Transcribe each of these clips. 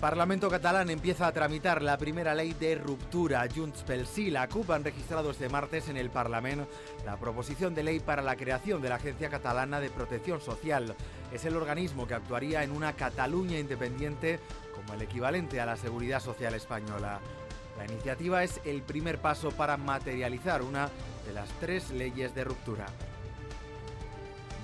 Parlamento catalán empieza a tramitar la primera ley de ruptura. Junts pel sí, la han registrado este martes en el Parlamento la proposición de ley para la creación de la Agencia Catalana de Protección Social. Es el organismo que actuaría en una Cataluña independiente como el equivalente a la Seguridad Social Española. La iniciativa es el primer paso para materializar una de las tres leyes de ruptura.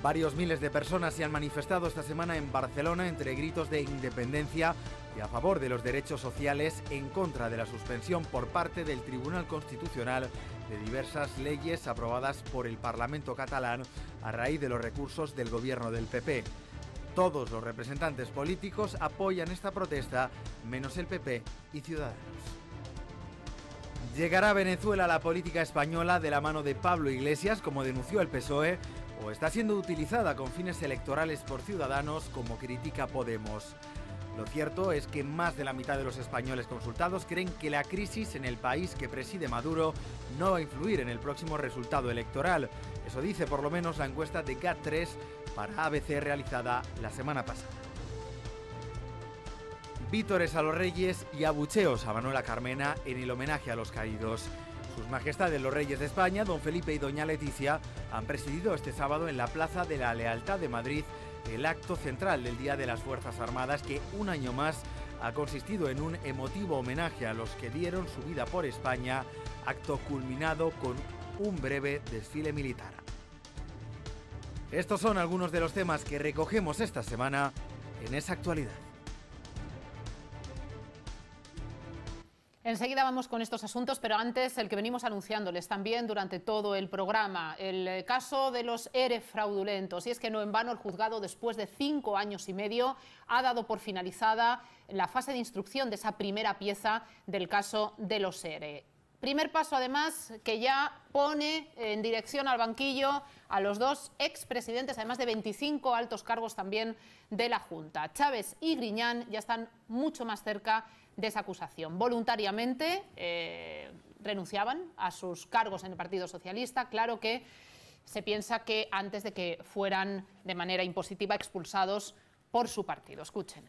Varios miles de personas se han manifestado esta semana en Barcelona entre gritos de independencia y a favor de los derechos sociales en contra de la suspensión por parte del Tribunal Constitucional de diversas leyes aprobadas por el Parlamento catalán a raíz de los recursos del gobierno del PP. Todos los representantes políticos apoyan esta protesta, menos el PP y Ciudadanos. ¿Llegará a Venezuela la política española de la mano de Pablo Iglesias, como denunció el PSOE, o está siendo utilizada con fines electorales por ciudadanos, como critica Podemos? Lo cierto es que más de la mitad de los españoles consultados creen que la crisis en el país que preside Maduro no va a influir en el próximo resultado electoral. Eso dice por lo menos la encuesta de GAT3 para ABC realizada la semana pasada. Vítores a los reyes y abucheos a Manuela Carmena en el homenaje a los caídos. Sus Majestades los Reyes de España, don Felipe y doña Leticia, han presidido este sábado en la Plaza de la Lealtad de Madrid el acto central del Día de las Fuerzas Armadas que un año más ha consistido en un emotivo homenaje a los que dieron su vida por España, acto culminado con un breve desfile militar. Estos son algunos de los temas que recogemos esta semana en esa actualidad. Enseguida vamos con estos asuntos, pero antes el que venimos anunciándoles también durante todo el programa, el eh, caso de los ERE fraudulentos. Y es que no en vano el juzgado, después de cinco años y medio, ha dado por finalizada la fase de instrucción de esa primera pieza del caso de los ERE. Primer paso, además, que ya pone en dirección al banquillo a los dos expresidentes, además de 25 altos cargos también de la Junta. Chávez y Griñán ya están mucho más cerca de esa acusación. Voluntariamente eh, renunciaban a sus cargos en el Partido Socialista. Claro que se piensa que antes de que fueran de manera impositiva expulsados por su partido. Escuchen.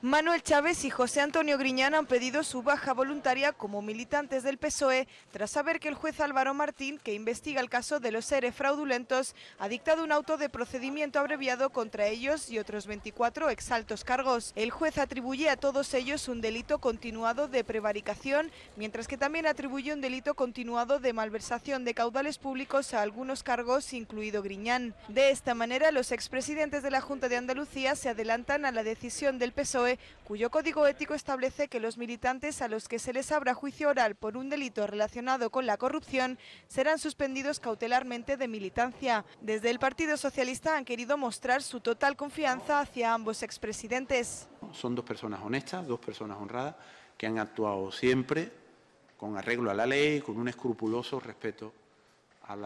Manuel Chávez y José Antonio Griñán han pedido su baja voluntaria como militantes del PSOE tras saber que el juez Álvaro Martín, que investiga el caso de los seres fraudulentos, ha dictado un auto de procedimiento abreviado contra ellos y otros 24 exaltos cargos. El juez atribuye a todos ellos un delito continuado de prevaricación, mientras que también atribuye un delito continuado de malversación de caudales públicos a algunos cargos, incluido Griñán. De esta manera, los expresidentes de la Junta de Andalucía se adelantan a la decisión del PSOE e, cuyo código ético establece que los militantes a los que se les abra juicio oral por un delito relacionado con la corrupción serán suspendidos cautelarmente de militancia. Desde el Partido Socialista han querido mostrar su total confianza hacia ambos expresidentes. Son dos personas honestas, dos personas honradas, que han actuado siempre con arreglo a la ley, con un escrupuloso respeto a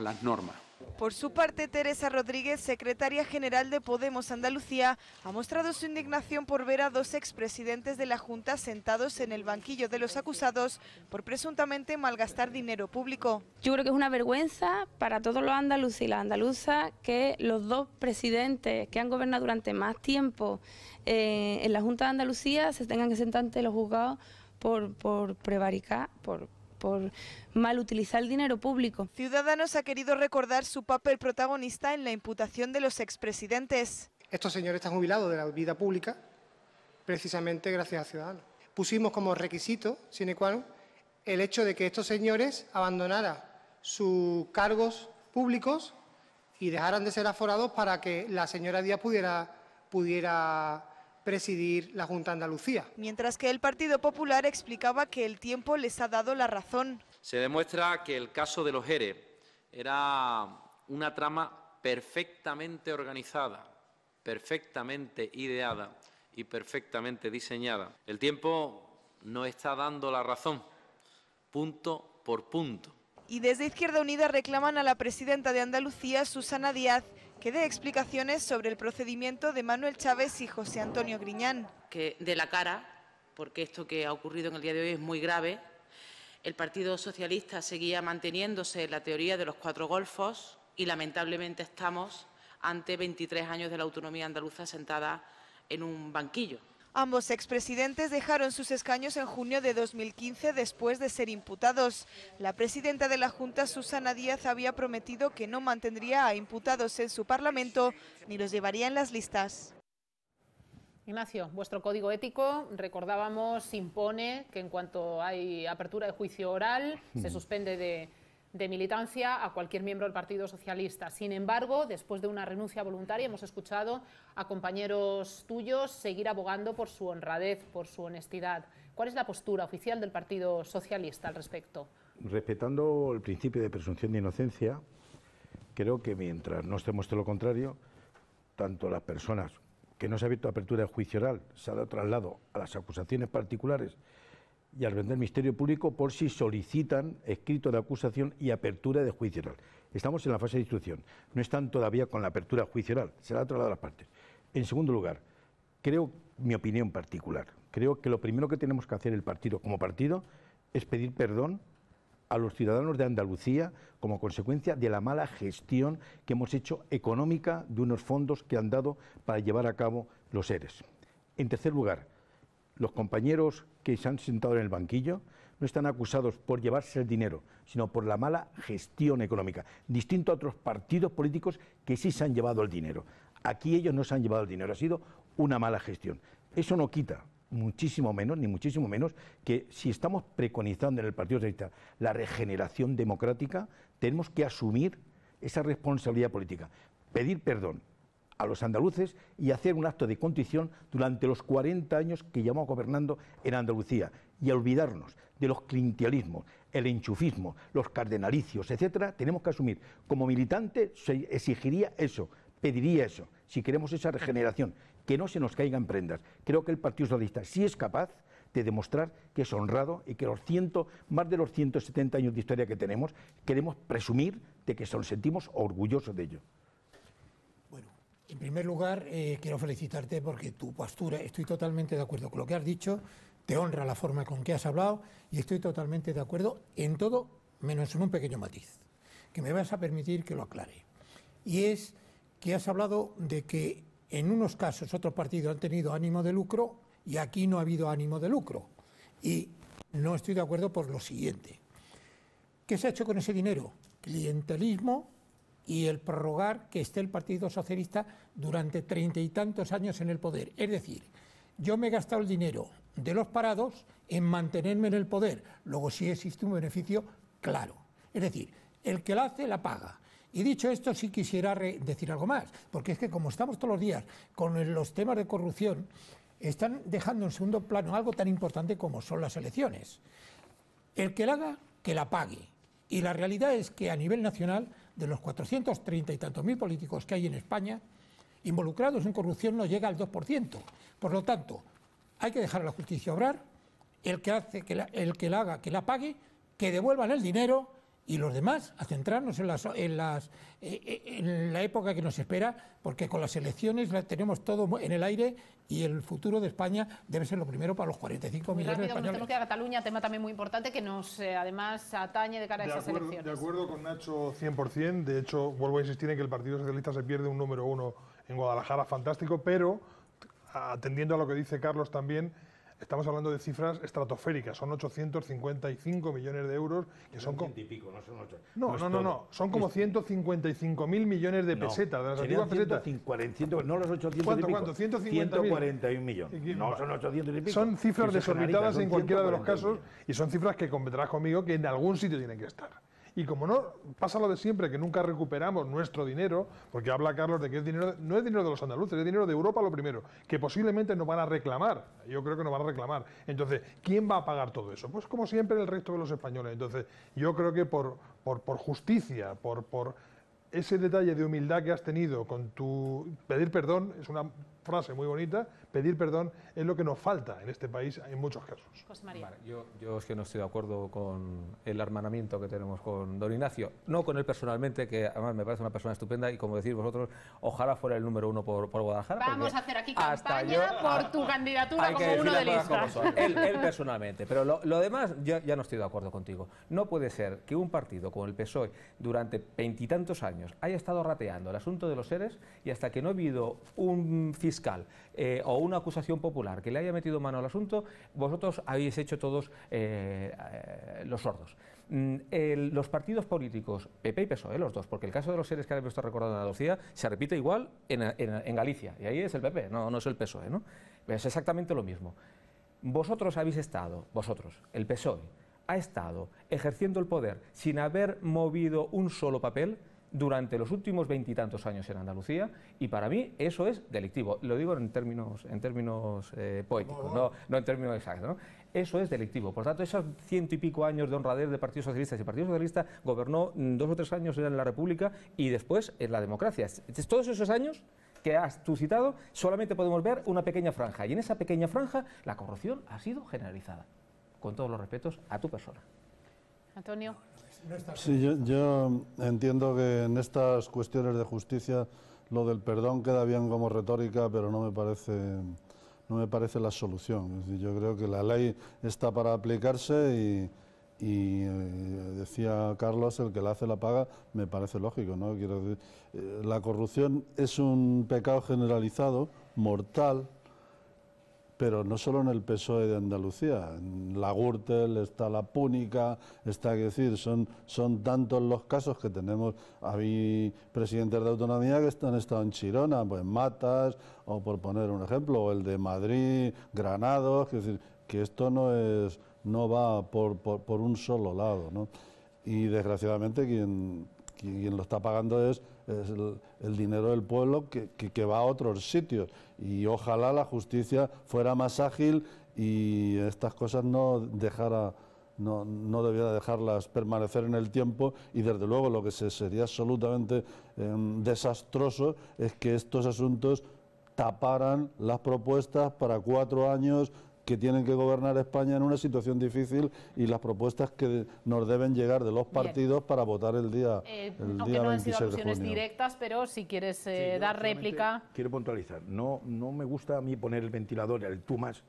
las normas. Por su parte, Teresa Rodríguez, secretaria general de Podemos Andalucía, ha mostrado su indignación por ver a dos expresidentes de la Junta sentados en el banquillo de los acusados por presuntamente malgastar dinero público. Yo creo que es una vergüenza para todos los andaluces y las andaluzas que los dos presidentes que han gobernado durante más tiempo eh, en la Junta de Andalucía se tengan que sentar ante los juzgados por, por prevaricar, por, por mal utilizar el dinero público. Ciudadanos ha querido recordar su papel protagonista en la imputación de los expresidentes. Estos señores están jubilados de la vida pública precisamente gracias a Ciudadanos. Pusimos como requisito, sine qua non, el hecho de que estos señores abandonaran sus cargos públicos y dejaran de ser aforados para que la señora Díaz pudiera, pudiera presidir la Junta de Andalucía. Mientras que el Partido Popular explicaba que el tiempo les ha dado la razón. Se demuestra que el caso de los ERE era una trama perfectamente organizada, perfectamente ideada y perfectamente diseñada. El tiempo no está dando la razón, punto por punto. Y desde Izquierda Unida reclaman a la presidenta de Andalucía, Susana Díaz, que dé explicaciones sobre el procedimiento de Manuel Chávez y José Antonio Griñán. de la cara, porque esto que ha ocurrido en el día de hoy es muy grave, el Partido Socialista seguía manteniéndose en la teoría de los cuatro golfos y lamentablemente estamos ante 23 años de la autonomía andaluza sentada en un banquillo. Ambos expresidentes dejaron sus escaños en junio de 2015 después de ser imputados. La presidenta de la Junta, Susana Díaz, había prometido que no mantendría a imputados en su Parlamento ni los llevaría en las listas. Ignacio, vuestro código ético, recordábamos, impone que en cuanto hay apertura de juicio oral, se suspende de, de militancia a cualquier miembro del Partido Socialista. Sin embargo, después de una renuncia voluntaria, hemos escuchado a compañeros tuyos seguir abogando por su honradez, por su honestidad. ¿Cuál es la postura oficial del Partido Socialista al respecto? Respetando el principio de presunción de inocencia, creo que mientras no se muestre lo contrario, tanto las personas que no se ha visto apertura de juicio oral, se ha trasladado a las acusaciones particulares y al vender Ministerio Público por si solicitan escrito de acusación y apertura de juicio oral. Estamos en la fase de instrucción, no están todavía con la apertura juicio oral. será trasladado de las partes. En segundo lugar, creo, mi opinión particular, creo que lo primero que tenemos que hacer el partido como partido es pedir perdón a los ciudadanos de Andalucía como consecuencia de la mala gestión que hemos hecho económica de unos fondos que han dado para llevar a cabo los seres. En tercer lugar, los compañeros que se han sentado en el banquillo no están acusados por llevarse el dinero, sino por la mala gestión económica, distinto a otros partidos políticos que sí se han llevado el dinero. Aquí ellos no se han llevado el dinero, ha sido una mala gestión. Eso no quita, muchísimo menos, ni muchísimo menos, que si estamos preconizando en el Partido Socialista la regeneración democrática, tenemos que asumir esa responsabilidad política, pedir perdón, a los andaluces y hacer un acto de condición durante los 40 años que llevamos gobernando en Andalucía y olvidarnos de los clientelismos, el enchufismo, los cardenalicios, etcétera, tenemos que asumir. Como militante se exigiría eso, pediría eso, si queremos esa regeneración, que no se nos caigan prendas. Creo que el Partido Socialista sí es capaz de demostrar que es honrado y que los ciento, más de los 170 años de historia que tenemos, queremos presumir de que nos sentimos orgullosos de ello. En primer lugar, eh, quiero felicitarte porque tu postura, estoy totalmente de acuerdo con lo que has dicho, te honra la forma con que has hablado y estoy totalmente de acuerdo en todo, menos en un pequeño matiz, que me vas a permitir que lo aclare. Y es que has hablado de que en unos casos otros partidos han tenido ánimo de lucro y aquí no ha habido ánimo de lucro. Y no estoy de acuerdo por lo siguiente. ¿Qué se ha hecho con ese dinero? Clientelismo y el prorrogar que esté el Partido Socialista durante treinta y tantos años en el poder. Es decir, yo me he gastado el dinero de los parados en mantenerme en el poder. Luego, si existe un beneficio, claro. Es decir, el que la hace la paga. Y dicho esto, sí quisiera decir algo más, porque es que como estamos todos los días con los temas de corrupción, están dejando en segundo plano algo tan importante como son las elecciones. El que la haga, que la pague. Y la realidad es que a nivel nacional de los 430 y tantos mil políticos que hay en España, involucrados en corrupción no llega al 2%. Por lo tanto, hay que dejar a la justicia obrar, el que, hace, que el que la haga, que la pague, que devuelvan el dinero y los demás a centrarnos en, las, en, las, eh, eh, en la época que nos espera, porque con las elecciones tenemos todo en el aire y el futuro de España debe ser lo primero para los 45 millones de españoles. tenemos que a Cataluña, tema también muy importante que nos eh, además atañe de cara a esas elecciones. De acuerdo con Nacho 100%, de hecho vuelvo a insistir en que el Partido Socialista se pierde un número uno en Guadalajara, fantástico, pero atendiendo a lo que dice Carlos también, estamos hablando de cifras estratosféricas, son 855 millones de euros, que son... como... Pico, no, son no, no, son como 155 mil millones de pesetas, de las antiguas pesetas. no los 800 ¿Cuánto, millones. No son Son cifras desorbitadas en cualquiera de los casos y son cifras que comprenderás conmigo que en algún sitio tienen que estar. Y como no pasa lo de siempre, que nunca recuperamos nuestro dinero, porque habla Carlos de que es dinero, no es dinero de los andaluces, es dinero de Europa lo primero, que posiblemente nos van a reclamar. Yo creo que nos van a reclamar. Entonces, ¿quién va a pagar todo eso? Pues como siempre el resto de los españoles. Entonces, yo creo que por, por, justicia, por, por ese detalle de humildad que has tenido con tu pedir perdón, es una frase muy bonita, pedir perdón es lo que nos falta en este país en muchos casos. yo, es que no estoy de acuerdo con el hermanamiento que tenemos con don Ignacio, no con él personalmente, que además me parece una persona estupenda y como decís vosotros, ojalá fuera el número uno por, Guadalajara. Vamos a hacer aquí campaña yo, por ah, tu candidatura como uno de lista. Él, él, personalmente, pero lo, demás yo, ya no estoy de acuerdo contigo. No puede ser que un partido como el PSOE durante veintitantos años haya estado rateando el asunto de los seres y hasta que no ha habido un fiscal eh, o una acusación popular que le haya metido mano al asunto, vosotros habéis hecho todos eh, eh, los sordos. Mm, los partidos políticos, PP y PSOE, los dos, porque el caso de los seres que habéis visto recordado en Andalucía se repite igual en, Galicia, y ahí es el PP, no, no es el PSOE, ¿no? Es exactamente lo mismo. Vosotros habéis estado, vosotros, el PSOE, ha estado ejerciendo el poder sin haber movido un solo papel, durante los últimos veintitantos años en Andalucía y para mí eso es delictivo. Lo digo en términos, en términos eh, poéticos, no, no, en términos exactos. Eso es delictivo. Por tanto, esos ciento y pico años de honradez de Partido Socialista, y el Partido Socialista gobernó mm, dos o tres años en la República y después en la democracia. Todos esos años que has tú citado, solamente podemos ver una pequeña franja. Y en esa pequeña franja la corrupción ha sido generalizada. Con todos los respetos a tu persona. Antonio. Sí, yo, entiendo que en estas cuestiones de justicia lo del perdón queda bien como retórica, pero no me parece no me parece la solución. yo creo que la ley está para aplicarse y, eh, decía Carlos, el que la hace la paga, me parece lógico. ¿no? Quiero decir, eh, la corrupción es un pecado generalizado, mortal, pero no solo en el PSOE de Andalucía, en la Gürtel, está la Púnica, está, que decir, son, son tantos los casos que tenemos, había presidentes de autonomía que han estado en Chirona, pues Matas, o por poner un ejemplo, o el de Madrid, Granados, que decir, que esto no es, no va por, por, un solo lado, ¿no? Y desgraciadamente quien quien lo está pagando es, el, dinero del pueblo que, va a otros sitios. Y ojalá la justicia fuera más ágil y estas cosas no dejara... No, debiera dejarlas permanecer en el tiempo y desde luego lo que sería absolutamente em, desastroso es que estos asuntos taparan las propuestas para cuatro años que tienen que gobernar España en una situación difícil y las propuestas que nos deben llegar de los partidos para votar el día, eh, el aunque no han sido opciones directas, pero si quieres eh, dar réplica... Quiero puntualizar, no, no me gusta a mí poner el ventilador, el tú más.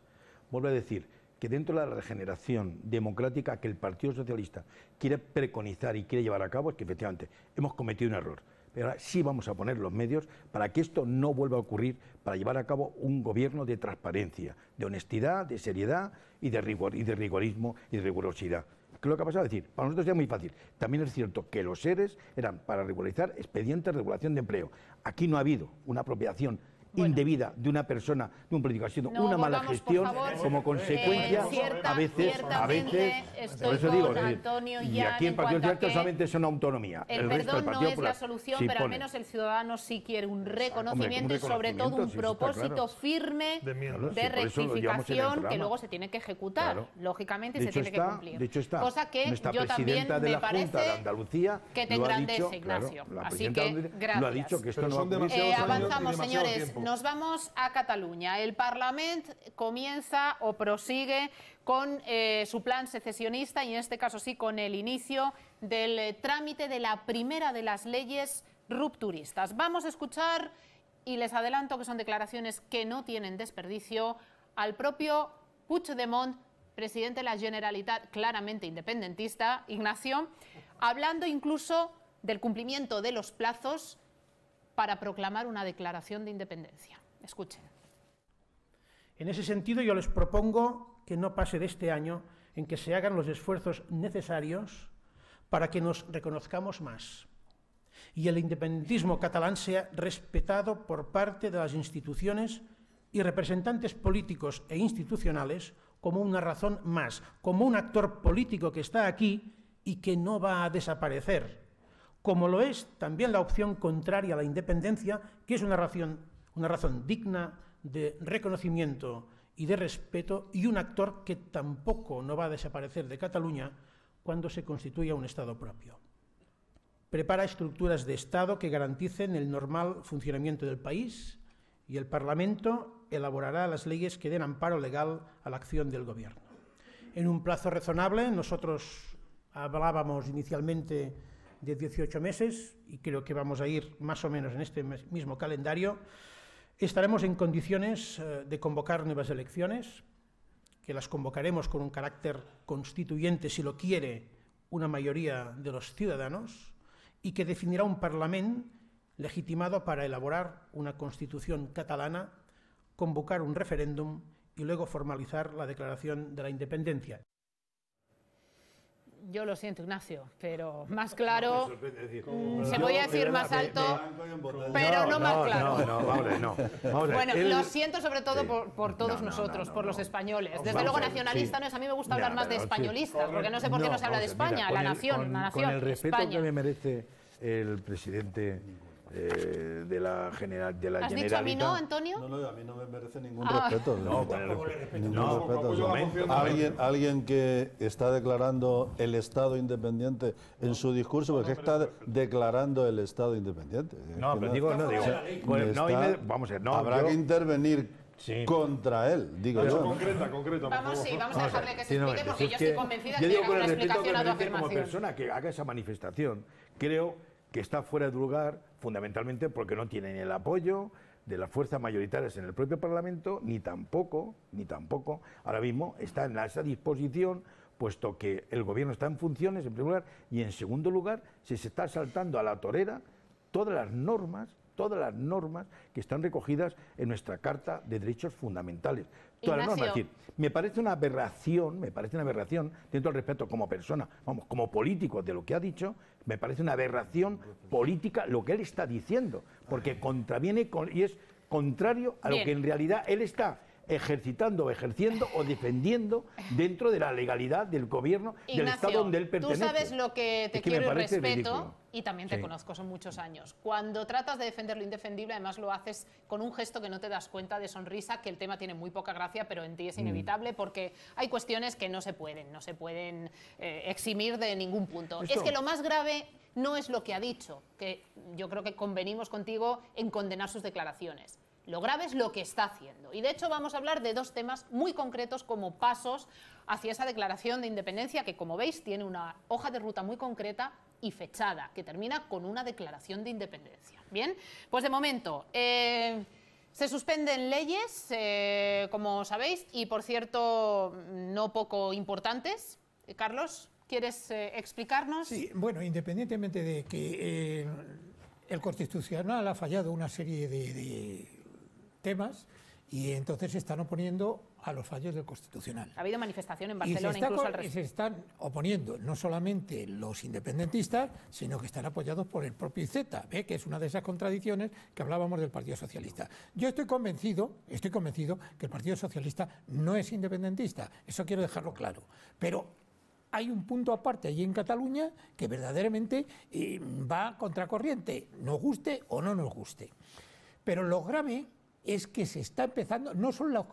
Vuelvo a decir que dentro de la regeneración democrática que el Partido Socialista quiere preconizar y quiere llevar a cabo es que efectivamente hemos cometido un error pero ahora sí vamos a poner los medios para que esto no vuelva a ocurrir, para llevar a cabo un gobierno de transparencia, de honestidad, de seriedad y de y de rigorismo y de rigurosidad. ¿Qué es lo que ha pasado? a decir, para nosotros ya es muy fácil. También es cierto que los seres eran para regularizar expedientes de regulación de empleo. Aquí no ha habido una apropiación indebida de una persona, de un político, ha sido una mala gestión como eh, consecuencia, cierta, a veces, a veces, por eso digo, Antonio y aquí en Partido Socialista solamente es una autonomía. El, el resto no es la solución, pero al menos el ciudadano sí quiere un reconocimiento, y sobre todo un propósito firme de, rectificación que luego se tiene que ejecutar. lógicamente Lógicamente se tiene que cumplir. De está, cosa que yo también me parece de Andalucía que te engrandece, Ignacio. Así que, gracias. Lo ha dicho que esto no eh, avanzamos, señores. Nos vamos a Cataluña. El Parlamento comienza o prosigue con eh, su plan secesionista y en este caso sí con el inicio del eh, trámite de la primera de las leyes rupturistas. Vamos a escuchar, y les adelanto que son declaraciones que no tienen desperdicio, al propio Puigdemont, presidente de la Generalitat claramente independentista, Ignacio, hablando incluso del cumplimiento de los plazos para proclamar una declaración de independencia. Escuchen. En ese sentido, yo les propongo que no pase de este año en que se hagan los esfuerzos necesarios para que nos reconozcamos más y el independentismo catalán sea respetado por parte de las instituciones y representantes políticos e institucionales como una razón más, como un actor político que está aquí y que no va a desaparecer, como lo es también la opción contraria a la independencia, que es una razón, una razón digna de reconocimiento y de respeto y un actor que tampoco no va a desaparecer de Cataluña cuando se constituya un Estado propio. Prepara estructuras de Estado que garanticen el normal funcionamiento del país y el Parlamento elaborará las leyes que den amparo legal a la acción del Gobierno. En un plazo razonable, nosotros hablábamos inicialmente de 18 meses, y creo que vamos a ir más o menos en este mismo calendario, estaremos en condiciones eh, de convocar nuevas elecciones, que las convocaremos con un carácter constituyente, si lo quiere, una mayoría de los ciudadanos, y que definirá un Parlamento legitimado para elaborar una constitución catalana, convocar un referéndum y luego formalizar la declaración de la independencia. Yo lo siento, Ignacio, pero más claro. Mm, se voy a decir más alto, pero no, más claro. No, no. bueno, lo siento sobre todo por, todos nosotros, por los españoles. Desde luego, nacionalista no es. A mí me gusta hablar más de españolistas, porque no sé por qué no, se habla de España, la, nación, la nación. Con el respeto que me merece el presidente eh, de la, general, de la ¿Has dicho a mí no, Antonio? No, no, a mí no me merece ningún ah. respeto. No, no, pues, Ningún no respeto. ¿Alguien, alguien que está declarando el Estado independiente en su discurso, porque está declarando el Estado independiente. No, pero digo, no digo. Pues, no, me, vamos a no, habrá que intervenir contra él, digo yo. Concreta, concreta. Vamos, sí, vamos a dejarle que se explique porque yo estoy convencida de que con una explicación a tu afirmación. Como persona que haga esa manifestación, creo que está fuera de lugar fundamentalmente porque no tienen el apoyo de las fuerzas mayoritarias en el propio Parlamento, ni tampoco, ni tampoco, ahora mismo están a esa disposición, puesto que el Gobierno está en funciones, en primer lugar, y en segundo lugar, si se está saltando a la torera todas las normas todas las normas que están recogidas en nuestra Carta de Derechos Fundamentales. Todas las normas. Es decir, me parece una aberración, me parece una aberración, dentro del respeto como persona, vamos, como político de lo que ha dicho, me parece una aberración política lo que él está diciendo, porque contraviene y es contrario a lo que en realidad él está ejercitando, ejerciendo o defendiendo dentro de la legalidad del gobierno, y del Estado donde él pertenece. Tú sabes lo que te quiero y respeto y también te conozco, son muchos años. Cuando tratas de defender lo indefendible, además lo haces con un gesto que no te das cuenta de sonrisa, que el tema tiene muy poca gracia, pero en ti es mm. inevitable porque hay cuestiones que no se pueden, no se pueden eh, eximir de ningún punto. Es que lo más grave no es lo que ha dicho, que yo creo que convenimos contigo en condenar sus declaraciones lo grave es lo que está haciendo. Y de hecho vamos a hablar de dos temas muy concretos como pasos hacia esa declaración de independencia que, como veis, tiene una hoja de ruta muy concreta y fechada, que termina con una declaración de independencia. Bien, pues de momento... Eh, se suspenden leyes, eh, como sabéis, y por cierto, no poco importantes. Eh, Carlos, ¿quieres explicarnos? Sí, bueno, independientemente de que el Constitucional ha fallado una serie de temas y entonces se están oponiendo a los fallos del Constitucional. Ha habido manifestación en Barcelona incluso al se están oponiendo no solamente los independentistas, sino que están apoyados por el propio Z, que es una de esas contradicciones que hablábamos del Partido Socialista. Yo estoy convencido, estoy convencido que el Partido Socialista no es independentista, eso quiero dejarlo claro, pero hay un punto aparte allí en Cataluña que verdaderamente eh, va contracorriente, nos guste o no nos guste. Pero lo grave es que se está empezando no solo la,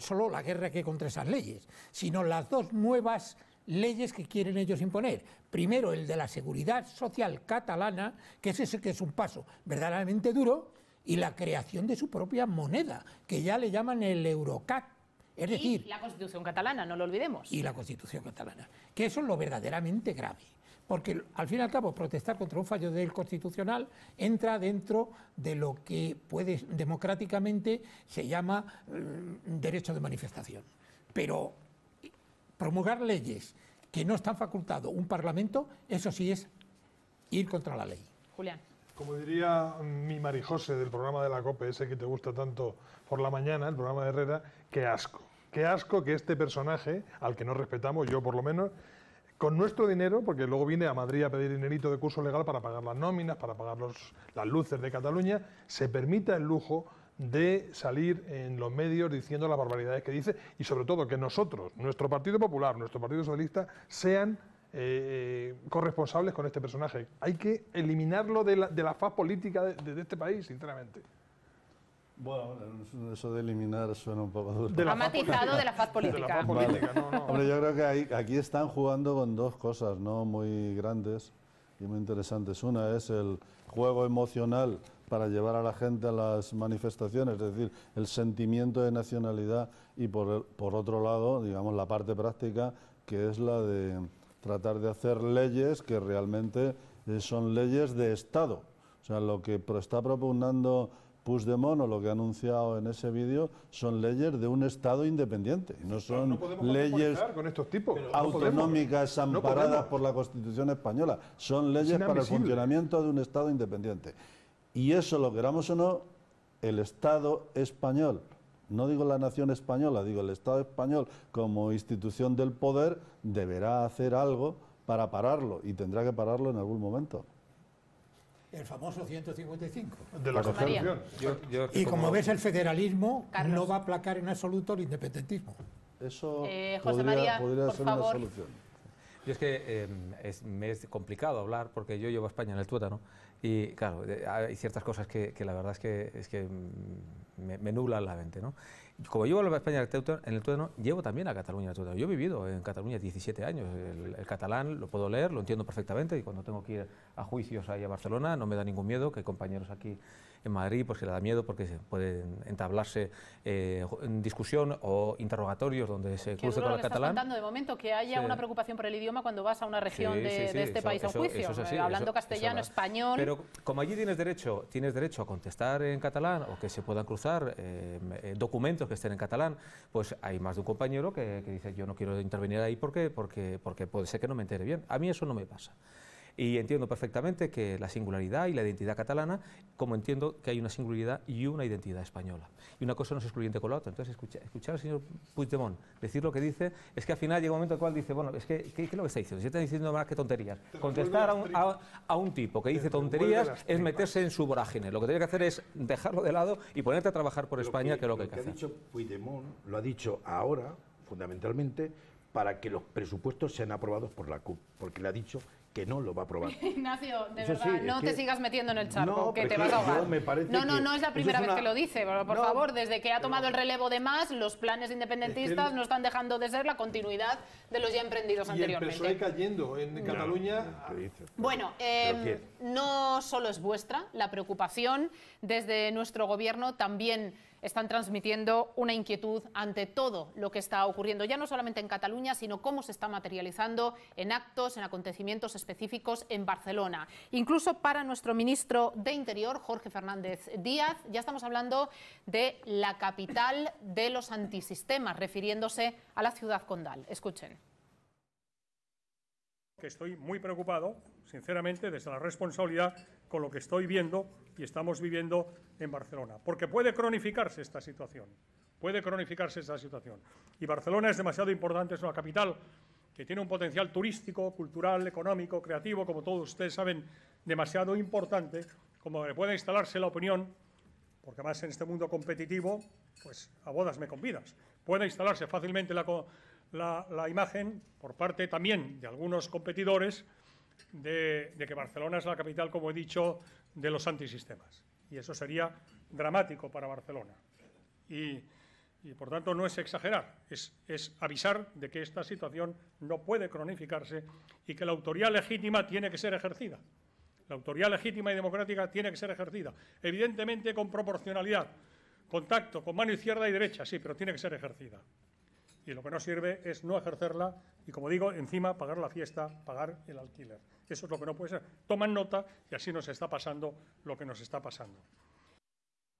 solo la guerra que contra esas leyes, sino las dos nuevas leyes que quieren ellos imponer. Primero, el de la seguridad social catalana, que es ese que es un paso verdaderamente duro, y la creación de su propia moneda, que ya le llaman el Eurocat. Es y la Constitución catalana, no lo olvidemos. Y la Constitución catalana, que eso es lo verdaderamente grave porque al fin y al cabo protestar contra un fallo del Constitucional entra dentro de lo que puede democráticamente se llama mm, derecho de manifestación. Pero promulgar leyes que no están facultado un Parlamento, eso sí es ir contra la ley. Julián. Como diría mm, mi Marijose del programa de la COPE, ese que te gusta tanto por la mañana, el programa de Herrera, qué asco. Qué asco que este personaje, al que no respetamos, yo por lo menos, con nuestro dinero, porque luego viene a Madrid a pedir dinerito de curso legal para pagar las nóminas, para pagar los, las luces de Cataluña, se permita el lujo de salir en los medios diciendo las barbaridades que dice y sobre todo que nosotros, nuestro Partido Popular, nuestro Partido Socialista, sean eh, eh, corresponsables con este personaje. Hay que eliminarlo de la, de la faz política de, de este país, sinceramente. Bueno, eso de eliminar suena un poco duro. De matizado de la faz política. Hombre, yo creo que aquí están jugando con dos cosas no muy grandes y muy interesantes. Una es el juego emocional para llevar a la gente a las manifestaciones, es decir, el sentimiento de nacionalidad y por, por otro lado, digamos, la parte práctica, que es la de tratar de hacer leyes que realmente eh, son leyes de Estado. O sea, lo que está propugnando de mono lo que ha anunciado en ese vídeo son leyes de un Estado independiente, no son leyes autonómicas amparadas por la Constitución española, son leyes para el funcionamiento de un Estado independiente. Y eso, lo queramos o no, el Estado español, no digo la nación española, digo el Estado español como institución del poder, deberá hacer algo para pararlo y tendrá que pararlo en algún momento el famoso 155. De la Constitución. y como, ves, el federalismo no va a aplacar en absoluto el independentismo. Eso eh, podría, ser una solución. Yo es que em, es, me es complicado hablar porque yo llevo a España en el tuétano y claro, eh, hay ciertas cosas que, la verdad es que, es que em, me, me nublan la mente. ¿no? como llevo a España en el llevo también a Cataluña en el Yo he vivido en Cataluña 17 años. El, catalán lo puedo leer, lo entiendo perfectamente y cuando tengo que ir a juicios ahí a Barcelona no me da ningún miedo que compañeros aquí en Madrid porque le da miedo, porque se pueden entablarse eh, en discusión o interrogatorios donde se cruce con el catalán. Estás de momento que haya una preocupación por el idioma cuando vas a una región de, este país a un juicio, hablando castellano, español. Pero como allí tienes derecho, tienes derecho a contestar en catalán o que se puedan cruzar eh, eh, documentos que estén en catalán, pues hay más de un compañero que, que dice yo no quiero intervenir ahí porque porque porque puede ser que no me entere bien. A mí eso no me pasa. Y entiendo perfectamente que la singularidad y la identidad catalana, como entiendo que hay una singularidad y una identidad española. Y una cosa no es excluyente con la otra. Entonces, escucha, escuchar al señor Puigdemont decir lo que dice, es que al final llega un momento en el cual dice, bueno, es que, ¿qué, es lo que está diciendo? Si está diciendo más que tonterías. Contestar a un, tipo que dice tonterías es meterse en su vorágine. Lo que tiene que hacer es dejarlo de lado y ponerte a trabajar por España, que, es lo que hay que, hacer. ha dicho Puigdemont, lo ha dicho ahora, fundamentalmente, para que los presupuestos sean aprobados por la CUP, porque le ha dicho que no lo va a aprobar. Ignacio, de verdad, no te sigas metiendo en el charco, que te vas a ahogar. no, no, no es la primera vez que lo dice, por favor, desde que ha tomado el relevo de más, los planes independentistas no están dejando de ser la continuidad de los ya emprendidos y anteriormente. El PSOE cayendo en mm. Cataluña. Ah. bueno, em, no solo es vuestra la preocupación, desde nuestro gobierno también están transmitiendo una inquietud ante todo lo que está ocurriendo, ya no solamente en Cataluña, sino cómo se está materializando en actos, en acontecimientos específicos en Barcelona. Incluso para nuestro ministro de Interior, Jorge Fernández Díaz, ya estamos hablando de la capital de los antisistemas, refiriéndose a la ciudad condal. Escuchen que estoy muy preocupado, sinceramente, desde la responsabilidad con lo que estoy viendo y estamos viviendo en Barcelona, porque puede cronificarse esta situación, puede cronificarse esta situación. Y Barcelona es demasiado importante, es una capital que tiene un potencial turístico, cultural, económico, creativo, como todos ustedes saben, demasiado importante, como le pueda instalarse la opinión, porque además en este mundo competitivo, pues a bodas me convidas, puede instalarse fácilmente la, la, imagen por parte también de algunos competidores de, que Barcelona es la capital, como he dicho, de los antisistemas. Y eso sería dramático para Barcelona. Y, por tanto no es exagerar, es, es, avisar de que esta situación no puede cronificarse y que la autoridad legítima tiene que ser ejercida. La autoridad legítima y democrática tiene que ser ejercida, evidentemente con proporcionalidad, contacto con mano izquierda y derecha, sí, pero tiene que ser ejercida y lo que no sirve es no ejercerla y, como digo, encima pagar la fiesta, pagar el alquiler. Eso es lo que no puede ser. Toman nota y así nos está pasando lo que nos está pasando.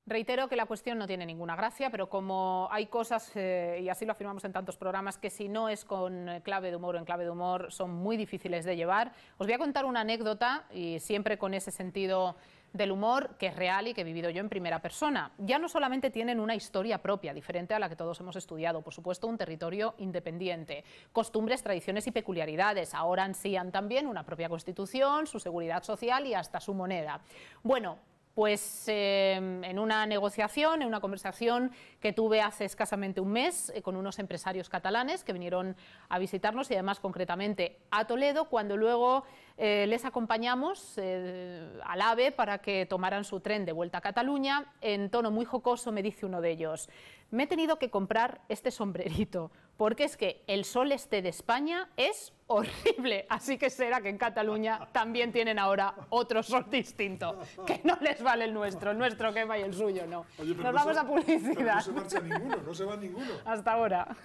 Reitero que la cuestión no tiene ninguna gracia, pero como hay cosas, eh, y así lo afirmamos en tantos programas, que si no es con clave de humor o en clave de humor son muy difíciles de llevar, os voy a contar una anécdota y siempre con ese sentido del humor que es real y que he vivido yo en primera persona. Ya no solamente tienen una historia propia, diferente a la que todos hemos estudiado, por supuesto, un territorio independiente, costumbres, tradiciones y peculiaridades. Ahora ansían también una propia constitución, su seguridad social y hasta su moneda. Bueno, pues em, en una negociación, en una conversación que tuve hace escasamente un mes eh, con unos empresarios catalanes que vinieron a visitarnos y además concretamente a Toledo, cuando luego eh, les acompañamos eh, al AVE para que tomaran su tren de vuelta a Cataluña, en tono muy jocoso me dice uno de ellos, me he tenido que comprar este sombrerito porque es que el sol este de España es horrible, así que será que en Cataluña también tienen ahora otro sol distinto, que no les vale el nuestro, el nuestro quema y el suyo no. Nos vamos a publicidad. no se marcha ninguno, no se va ninguno. Hasta ahora.